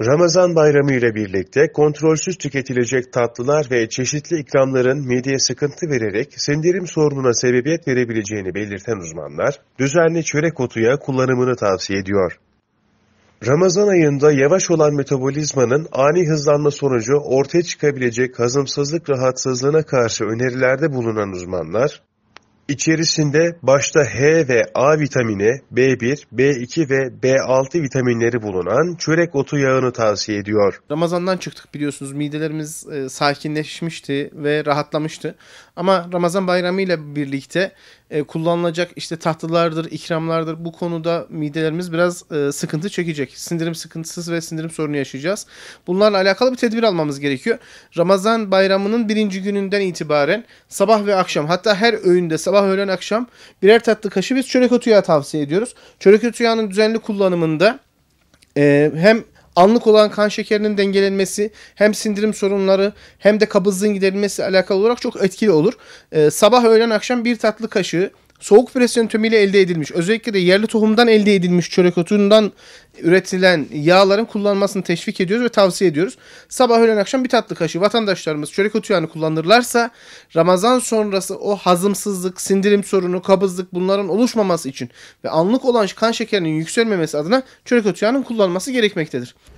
Ramazan bayramı ile birlikte kontrolsüz tüketilecek tatlılar ve çeşitli ikramların mideye sıkıntı vererek sindirim sorununa sebebiyet verebileceğini belirten uzmanlar, düzenli çörek otuya kullanımını tavsiye ediyor. Ramazan ayında yavaş olan metabolizmanın ani hızlanma sonucu ortaya çıkabilecek hazımsızlık rahatsızlığına karşı önerilerde bulunan uzmanlar, İçerisinde başta H ve A vitamini, B1, B2 ve B6 vitaminleri bulunan çörek otu yağını tavsiye ediyor. Ramazandan çıktık biliyorsunuz midelerimiz e, sakinleşmişti ve rahatlamıştı. Ama Ramazan bayramı ile birlikte e, kullanılacak işte tatlılardır, ikramlardır bu konuda midelerimiz biraz e, sıkıntı çekecek. Sindirim sıkıntısız ve sindirim sorunu yaşayacağız. Bunlarla alakalı bir tedbir almamız gerekiyor. Ramazan bayramının birinci gününden itibaren sabah ve akşam hatta her öğünde sabah sabah, öğlen, akşam birer tatlı kaşı biz çörek otu yağı tavsiye ediyoruz. Çörek otu yağının düzenli kullanımında e, hem anlık olan kan şekerinin dengelenmesi hem sindirim sorunları hem de kabızlığın giderilmesi alakalı olarak çok etkili olur. E, sabah, öğlen, akşam bir tatlı kaşığı soğuk pres yöntemiyle elde edilmiş, özellikle de yerli tohumdan elde edilmiş çörek otundan üretilen yağların kullanmasını teşvik ediyoruz ve tavsiye ediyoruz. Sabah öğlen akşam bir tatlı kaşığı vatandaşlarımız çörek otu yağını kullanırlarsa Ramazan sonrası o hazımsızlık, sindirim sorunu, kabızlık bunların oluşmaması için ve anlık olan kan şekerinin yükselmemesi adına çörek otu yağının kullanılması gerekmektedir.